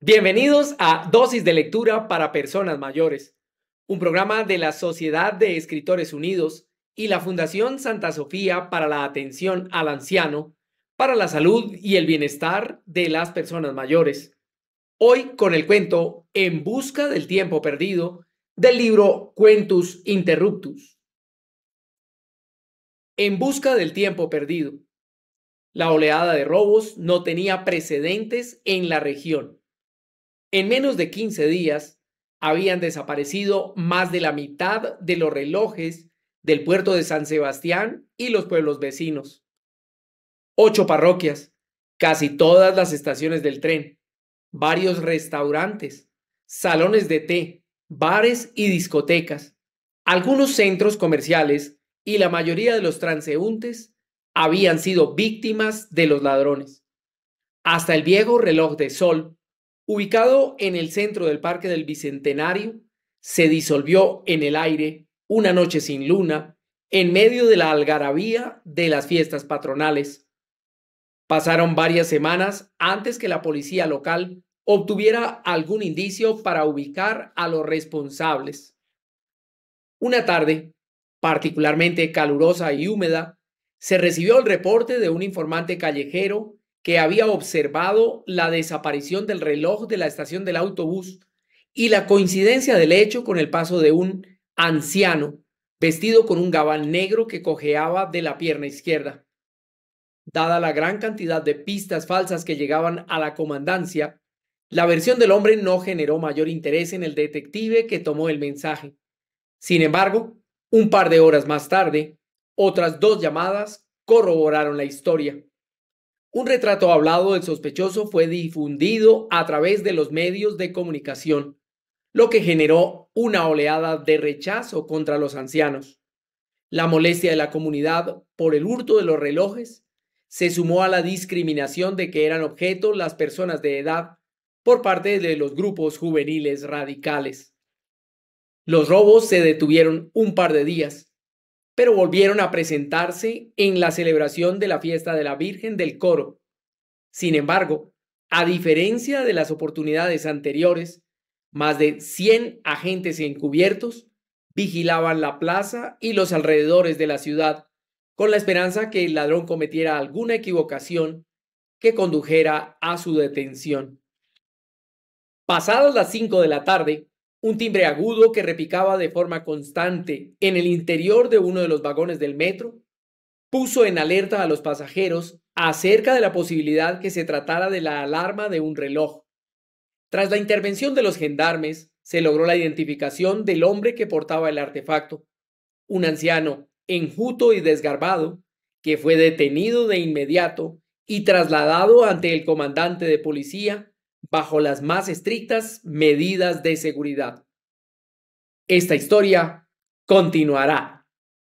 Bienvenidos a Dosis de Lectura para Personas Mayores, un programa de la Sociedad de Escritores Unidos y la Fundación Santa Sofía para la Atención al Anciano, para la salud y el bienestar de las personas mayores. Hoy con el cuento En Busca del Tiempo Perdido del libro Cuentus Interruptus. En Busca del Tiempo Perdido. La oleada de robos no tenía precedentes en la región en menos de 15 días habían desaparecido más de la mitad de los relojes del puerto de San Sebastián y los pueblos vecinos. Ocho parroquias, casi todas las estaciones del tren, varios restaurantes, salones de té, bares y discotecas, algunos centros comerciales y la mayoría de los transeúntes habían sido víctimas de los ladrones. Hasta el viejo reloj de sol Ubicado en el centro del Parque del Bicentenario, se disolvió en el aire una noche sin luna, en medio de la algarabía de las fiestas patronales. Pasaron varias semanas antes que la policía local obtuviera algún indicio para ubicar a los responsables. Una tarde, particularmente calurosa y húmeda, se recibió el reporte de un informante callejero que había observado la desaparición del reloj de la estación del autobús y la coincidencia del hecho con el paso de un anciano vestido con un gabán negro que cojeaba de la pierna izquierda. Dada la gran cantidad de pistas falsas que llegaban a la comandancia, la versión del hombre no generó mayor interés en el detective que tomó el mensaje. Sin embargo, un par de horas más tarde, otras dos llamadas corroboraron la historia. Un retrato hablado del sospechoso fue difundido a través de los medios de comunicación, lo que generó una oleada de rechazo contra los ancianos. La molestia de la comunidad por el hurto de los relojes se sumó a la discriminación de que eran objeto las personas de edad por parte de los grupos juveniles radicales. Los robos se detuvieron un par de días, pero volvieron a presentarse en la celebración de la fiesta de la Virgen del Coro. Sin embargo, a diferencia de las oportunidades anteriores, más de 100 agentes encubiertos vigilaban la plaza y los alrededores de la ciudad con la esperanza que el ladrón cometiera alguna equivocación que condujera a su detención. Pasadas las 5 de la tarde, un timbre agudo que repicaba de forma constante en el interior de uno de los vagones del metro puso en alerta a los pasajeros acerca de la posibilidad que se tratara de la alarma de un reloj. Tras la intervención de los gendarmes, se logró la identificación del hombre que portaba el artefacto, un anciano enjuto y desgarbado, que fue detenido de inmediato y trasladado ante el comandante de policía bajo las más estrictas medidas de seguridad. Esta historia continuará.